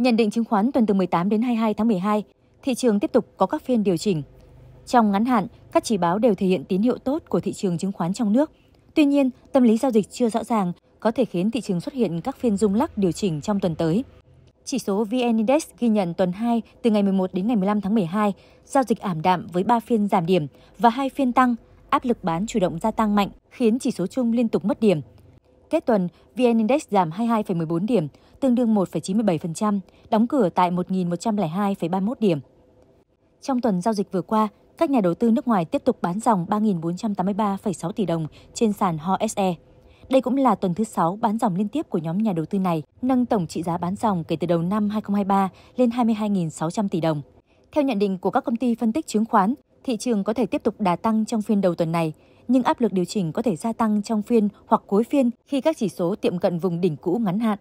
Nhận định chứng khoán tuần từ 18 đến 22 tháng 12, thị trường tiếp tục có các phiên điều chỉnh. Trong ngắn hạn, các chỉ báo đều thể hiện tín hiệu tốt của thị trường chứng khoán trong nước. Tuy nhiên, tâm lý giao dịch chưa rõ ràng có thể khiến thị trường xuất hiện các phiên rung lắc điều chỉnh trong tuần tới. Chỉ số VN Index ghi nhận tuần 2 từ ngày 11 đến ngày 15 tháng 12, giao dịch ảm đạm với 3 phiên giảm điểm và 2 phiên tăng, áp lực bán chủ động gia tăng mạnh khiến chỉ số chung liên tục mất điểm. Kết tuần, VN Index giảm 22,14 điểm, tương đương 1,97%, đóng cửa tại 1.102,31 điểm. Trong tuần giao dịch vừa qua, các nhà đầu tư nước ngoài tiếp tục bán dòng 3.483,6 tỷ đồng trên sàn HOSE. Đây cũng là tuần thứ 6 bán dòng liên tiếp của nhóm nhà đầu tư này, nâng tổng trị giá bán dòng kể từ đầu năm 2023 lên 22.600 tỷ đồng. Theo nhận định của các công ty phân tích chứng khoán, thị trường có thể tiếp tục đà tăng trong phiên đầu tuần này nhưng áp lực điều chỉnh có thể gia tăng trong phiên hoặc cuối phiên khi các chỉ số tiệm cận vùng đỉnh cũ ngắn hạn.